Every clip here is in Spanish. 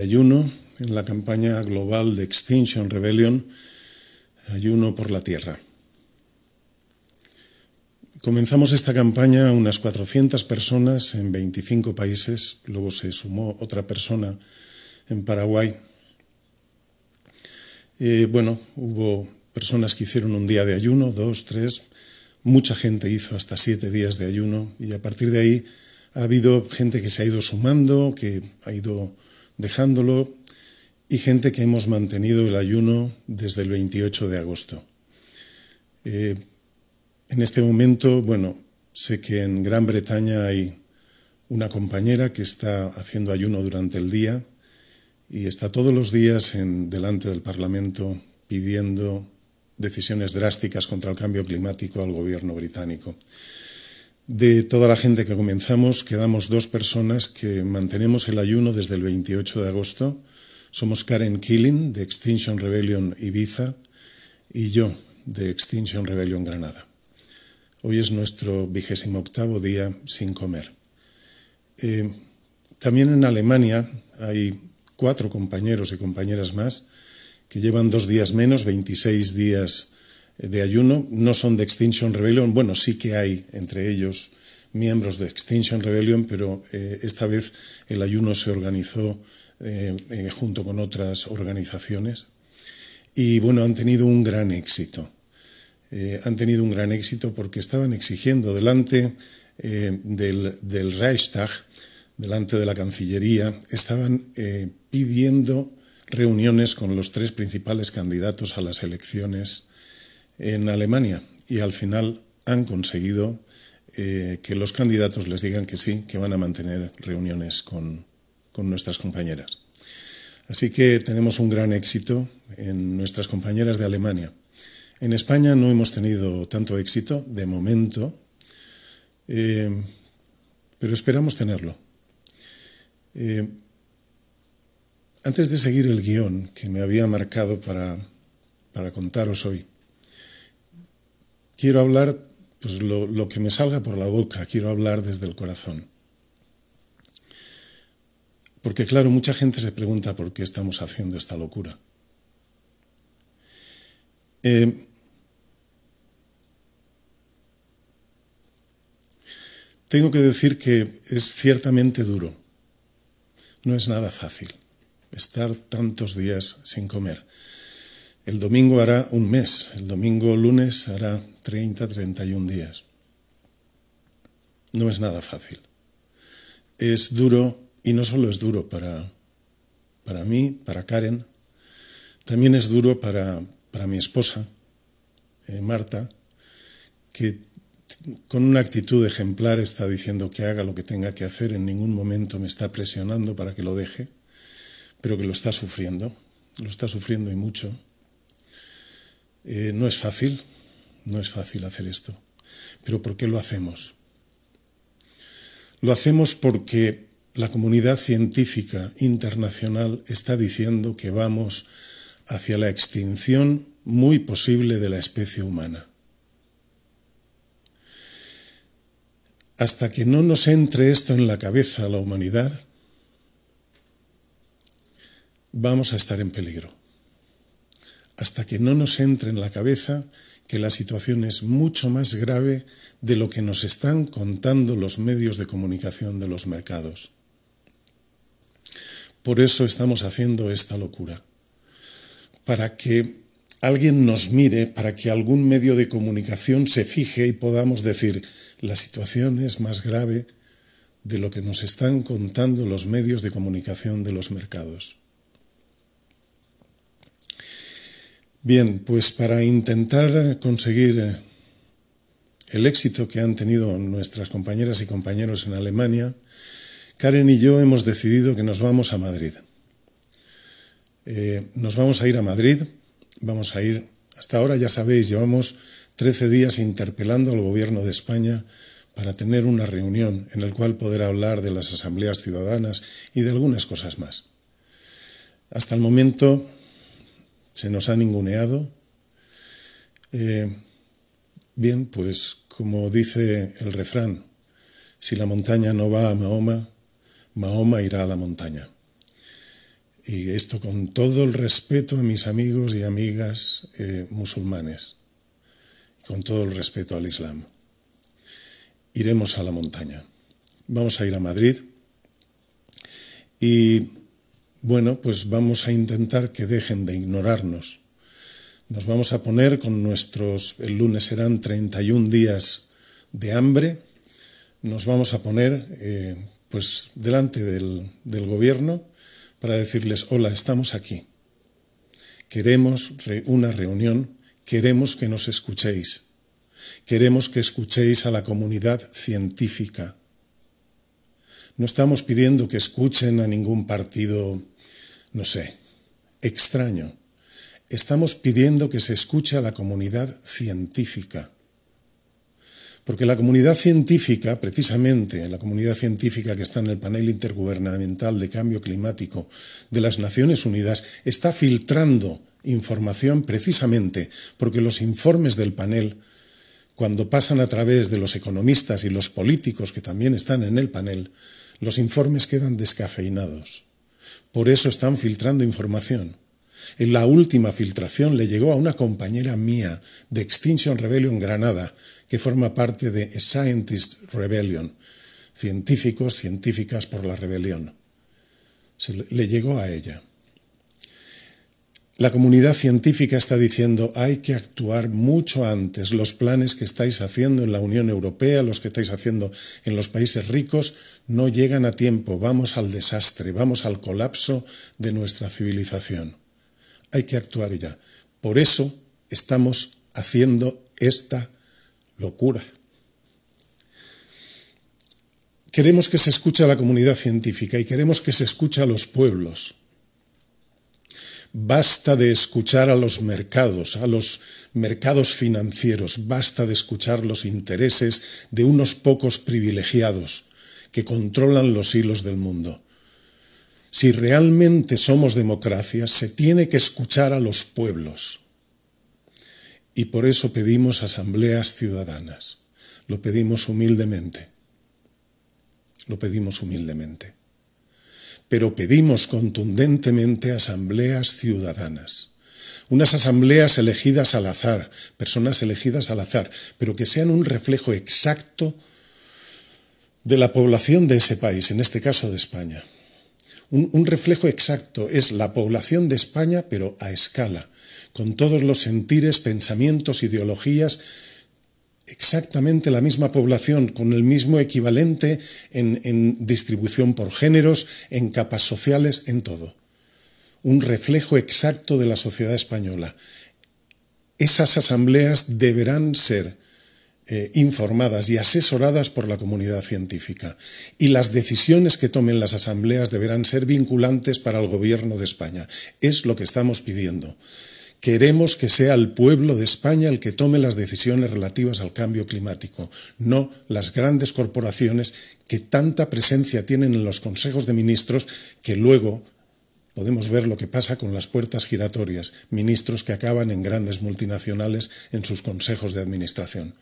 Ayuno en la campaña global de Extinction Rebellion, Ayuno por la Tierra. Comenzamos esta campaña unas 400 personas en 25 países, luego se sumó otra persona en Paraguay. Eh, bueno, hubo personas que hicieron un día de ayuno, dos, tres, mucha gente hizo hasta siete días de ayuno y a partir de ahí ha habido gente que se ha ido sumando, que ha ido dejándolo, y gente que hemos mantenido el ayuno desde el 28 de agosto. Eh, en este momento, bueno, sé que en Gran Bretaña hay una compañera que está haciendo ayuno durante el día y está todos los días en, delante del Parlamento pidiendo decisiones drásticas contra el cambio climático al gobierno británico. De toda la gente que comenzamos, quedamos dos personas que mantenemos el ayuno desde el 28 de agosto. Somos Karen Killing, de Extinction Rebellion Ibiza, y yo, de Extinction Rebellion Granada. Hoy es nuestro vigésimo octavo día sin comer. Eh, también en Alemania hay cuatro compañeros y compañeras más que llevan dos días menos, 26 días de ayuno no son de Extinction Rebellion. Bueno, sí que hay entre ellos miembros de Extinction Rebellion, pero eh, esta vez el ayuno se organizó eh, eh, junto con otras organizaciones. Y bueno, han tenido un gran éxito. han tenido un gran éxito porque estaban exigiendo delante del, Reichstag, delante de la Cancillería, estaban pidiendo reuniones con los tres principales candidatos a las elecciones en Alemania y al final han conseguido eh, que los candidatos les digan que sí, que van a mantener reuniones con, nuestras compañeras. Así que tenemos un gran éxito en nuestras compañeras de Alemania. En España no hemos tenido tanto éxito de momento, eh, pero esperamos tenerlo. Eh, antes de seguir el guión que me había marcado para contaros hoy, Quiero hablar pues, lo, que me salga por la boca, quiero hablar desde el corazón. Porque claro, mucha gente se pregunta por qué estamos haciendo esta locura. Eh, tengo que decir que es ciertamente duro. No es nada fácil estar tantos días sin comer. El domingo hará un mes, el domingo lunes hará 30, 31 días. No es nada fácil. Es duro y no solo es duro para, para mí, para Karen, también es duro para, mi esposa, eh, Marta, que con una actitud ejemplar está diciendo que haga lo que tenga que hacer, en ningún momento me está presionando para que lo deje, pero que lo está sufriendo, lo está sufriendo y mucho. Eh, no es fácil, no es fácil hacer esto. Pero ¿por qué lo hacemos? Lo hacemos porque la comunidad científica internacional está diciendo que vamos hacia la extinción muy posible de la especie humana. Hasta que no nos entre esto en la cabeza a la humanidad, vamos a estar en peligro. Hasta que no nos entre en la cabeza que la situación es mucho más grave de lo que nos están contando los medios de comunicación de los mercados. Por eso estamos haciendo esta locura, para que alguien nos mire, para que algún medio de comunicación se fije y podamos decir, la situación es más grave de lo que nos están contando los medios de comunicación de los mercados. Bien, pues para intentar conseguir eh, el éxito que han tenido nuestras compañeras y compañeros en Alemania, Karen y yo hemos decidido que nos vamos a Madrid. Eh, nos vamos a ir a Madrid, vamos a ir, hasta ahora ya sabéis, llevamos 13 días interpelando al Gobierno de España para tener una reunión en la cual poder hablar de las asambleas ciudadanas y de algunas cosas más. Hasta el momento se nos ha ninguneado. Eh, bien, pues como dice el refrán, si la montaña no va a Mahoma, Mahoma irá a la montaña. Y esto con todo el respeto a mis amigos y amigas eh, musulmanes, con todo el respeto al Islam. Iremos a la montaña. Vamos a ir a Madrid y bueno, pues vamos a intentar que dejen de ignorarnos. Nos vamos a poner con nuestros, el lunes serán 31 días de hambre, nos vamos a poner eh, pues delante del, del gobierno para decirles, hola, estamos aquí. Queremos una reunión, queremos que nos escuchéis, queremos que escuchéis a la comunidad científica. No estamos pidiendo que escuchen a ningún partido no sé, extraño. Estamos pidiendo que se escuche a la comunidad científica. Porque la comunidad científica, precisamente la comunidad científica que está en el panel intergubernamental de cambio climático de las Naciones Unidas, está filtrando información precisamente porque los informes del panel, cuando pasan a través de los economistas y los políticos que también están en el panel, los informes quedan descafeinados. Por eso están filtrando información. En la última filtración le llegó a una compañera mía de Extinction Rebellion Granada, que forma parte de Scientist Rebellion, científicos, científicas por la rebelión. le llegó a ella. La comunidad científica está diciendo hay que actuar mucho antes. Los planes que estáis haciendo en la Unión Europea, los que estáis haciendo en los países ricos, no llegan a tiempo. Vamos al desastre, vamos al colapso de nuestra civilización. Hay que actuar ya. Por eso estamos haciendo esta locura. Queremos que se escuche a la comunidad científica y queremos que se escuche a los pueblos. Basta de escuchar a los mercados, a los mercados financieros, basta de escuchar los intereses de unos pocos privilegiados que controlan los hilos del mundo. Si realmente somos democracia, se tiene que escuchar a los pueblos. Y por eso pedimos asambleas ciudadanas. Lo pedimos humildemente. Lo pedimos humildemente pero pedimos contundentemente asambleas ciudadanas. Unas asambleas elegidas al azar, personas elegidas al azar, pero que sean un reflejo exacto de la población de ese país, en este caso de España. Un, reflejo exacto es la población de España, pero a escala, con todos los sentires, pensamientos, ideologías exactamente la misma población, con el mismo equivalente en, distribución por géneros, en capas sociales, en todo. Un reflejo exacto de la sociedad española. Esas asambleas deberán ser eh, informadas y asesoradas por la comunidad científica. Y las decisiones que tomen las asambleas deberán ser vinculantes para el Gobierno de España. Es lo que estamos pidiendo. Queremos que sea el pueblo de España el que tome las decisiones relativas al cambio climático, no las grandes corporaciones que tanta presencia tienen en los consejos de ministros que luego podemos ver lo que pasa con las puertas giratorias, ministros que acaban en grandes multinacionales en sus consejos de administración.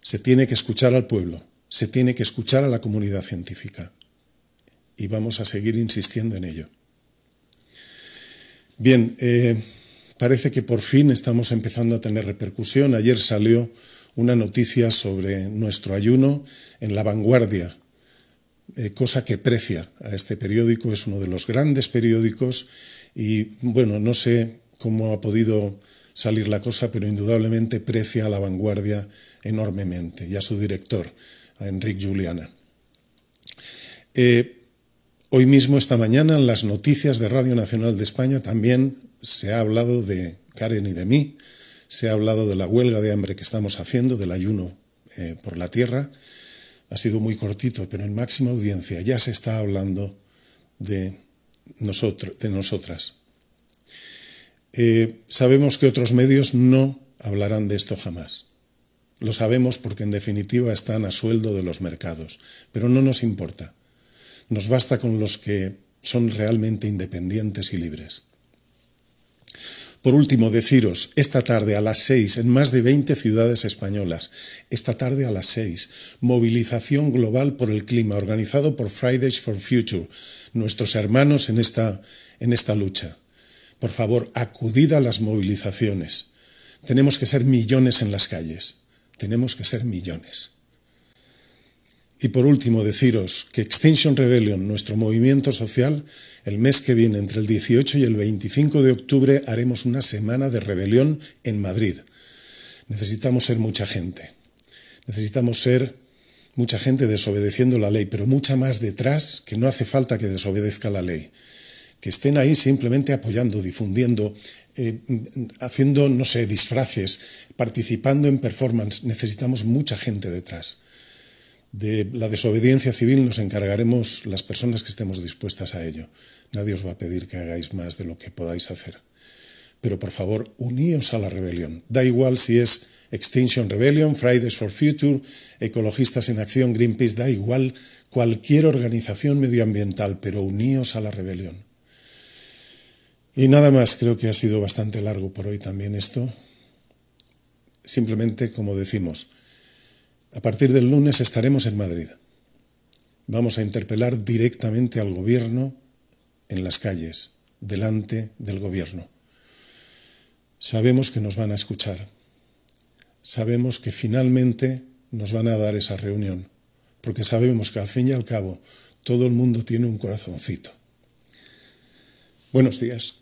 Se tiene que escuchar al pueblo, se tiene que escuchar a la comunidad científica y vamos a seguir insistiendo en ello. Bien, eh, parece que por fin estamos empezando a tener repercusión. Ayer salió una noticia sobre nuestro ayuno en La Vanguardia, eh, cosa que precia a este periódico, es uno de los grandes periódicos y bueno, no sé cómo ha podido salir la cosa, pero indudablemente precia a La Vanguardia enormemente y a su director, a Enrique Juliana. Eh, Hoy mismo, esta mañana, en las noticias de Radio Nacional de España también se ha hablado de Karen y de mí, se ha hablado de la huelga de hambre que estamos haciendo, del ayuno eh, por la tierra. Ha sido muy cortito, pero en máxima audiencia ya se está hablando de, de nosotras. Eh, sabemos que otros medios no hablarán de esto jamás. Lo sabemos porque en definitiva están a sueldo de los mercados, pero no nos importa. Nos basta con los que son realmente independientes y libres. Por último, deciros, esta tarde a las seis, en más de 20 ciudades españolas, esta tarde a las seis, movilización global por el clima organizado por Fridays for Future, nuestros hermanos en esta, en esta lucha. Por favor, acudid a las movilizaciones. Tenemos que ser millones en las calles. Tenemos que ser millones. Y por último, deciros que Extinction Rebellion, nuestro movimiento social, el mes que viene, entre el 18 y el 25 de octubre, haremos una semana de rebelión en Madrid. Necesitamos ser mucha gente. Necesitamos ser mucha gente desobedeciendo la ley, pero mucha más detrás que no hace falta que desobedezca la ley. Que estén ahí simplemente apoyando, difundiendo, eh, haciendo, no sé, disfraces, participando en performance. Necesitamos mucha gente detrás. De la desobediencia civil nos encargaremos las personas que estemos dispuestas a ello. Nadie os va a pedir que hagáis más de lo que podáis hacer. Pero por favor, uníos a la rebelión. Da igual si es Extinction Rebellion, Fridays for Future, Ecologistas en Acción, Greenpeace, da igual cualquier organización medioambiental, pero uníos a la rebelión. Y nada más, creo que ha sido bastante largo por hoy también esto. Simplemente, como decimos, a partir del lunes estaremos en Madrid. Vamos a interpelar directamente al gobierno en las calles, delante del gobierno. Sabemos que nos van a escuchar. Sabemos que finalmente nos van a dar esa reunión, porque sabemos que al fin y al cabo todo el mundo tiene un corazoncito. Buenos días.